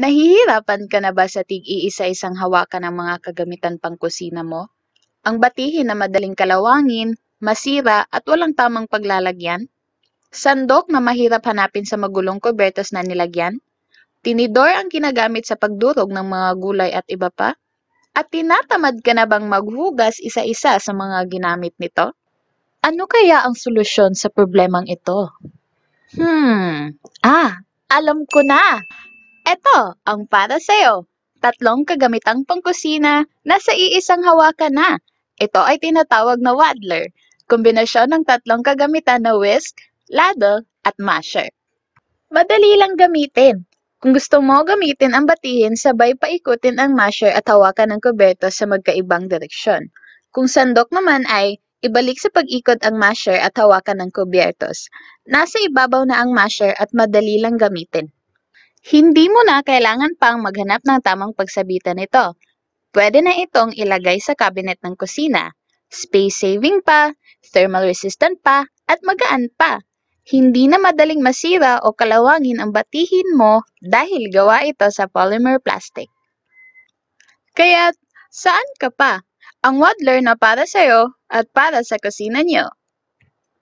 Nahihirapan ka na ba sa tig-iisa-isang hawakan ng mga kagamitan pangkusina mo? Ang batihin na madaling kalawangin, masira at walang tamang paglalagyan? Sandok na mahirap hanapin sa magulong kubertos na nilagyan? Tinidor ang ginagamit sa pagdurog ng mga gulay at iba pa? At tinatamad ka na bang maghugas isa-isa sa mga ginamit nito? Ano kaya ang solusyon sa problemang ito? Hmm, ah, alam ko na! Eto ang para sa'yo. Tatlong kagamitang pangkusina na sa iisang hawakan na. Ito ay tinatawag na waddler, kombinasyon ng tatlong kagamitan na whisk, ladle, at masher. Madali lang gamitin. Kung gusto mo gamitin ang batihin, sabay paikutin ang masher at hawakan ang kuberto sa magkaibang direksyon. Kung sandok naman ay, ibalik sa pag-ikot ang masher at hawakan ng kubertos. Nasa ibabaw na ang masher at madali lang gamitin. Hindi mo na kailangan pang maghanap ng tamang pagsabitan nito. Pwede na itong ilagay sa cabinet ng kusina. Space saving pa, thermal resistant pa, at magaan pa. Hindi na madaling masira o kalawangin ang batihin mo dahil gawa ito sa polymer plastic. Kaya, saan ka pa? Ang Wadler na para sa'yo at para sa kusina niyo.